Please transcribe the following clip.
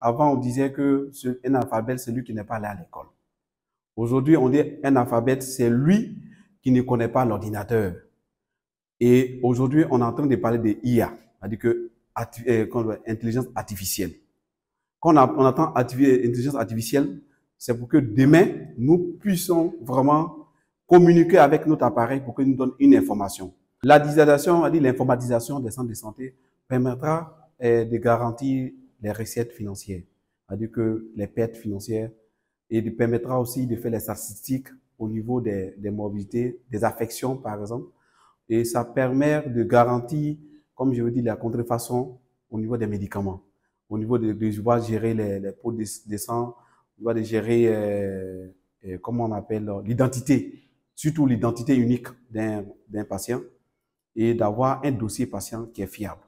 Avant, on disait que un analphabète, c'est lui qui n'est pas allé à l'école. Aujourd'hui, on dit un alphabète, c'est lui qui ne connaît pas l'ordinateur. Et aujourd'hui, on est en train de parler de IA, c'est-à-dire que euh, intelligence artificielle. Quand on, entend euh, intelligence artificielle, c'est pour que demain, nous puissions vraiment communiquer avec notre appareil pour qu'il nous donne une information. La digitalisation, l'informatisation des centres de santé permettra euh, de garantir les recettes financières, cest à que les pertes financières, et de permettra aussi de faire les statistiques au niveau des, des des affections par exemple, et ça permet de garantir, comme je vous dis, la contrefaçon au niveau des médicaments, au niveau de, de gérer les, les pots de, sang, de gérer, euh, euh, comment on appelle, l'identité, surtout l'identité unique d'un patient, et d'avoir un dossier patient qui est fiable.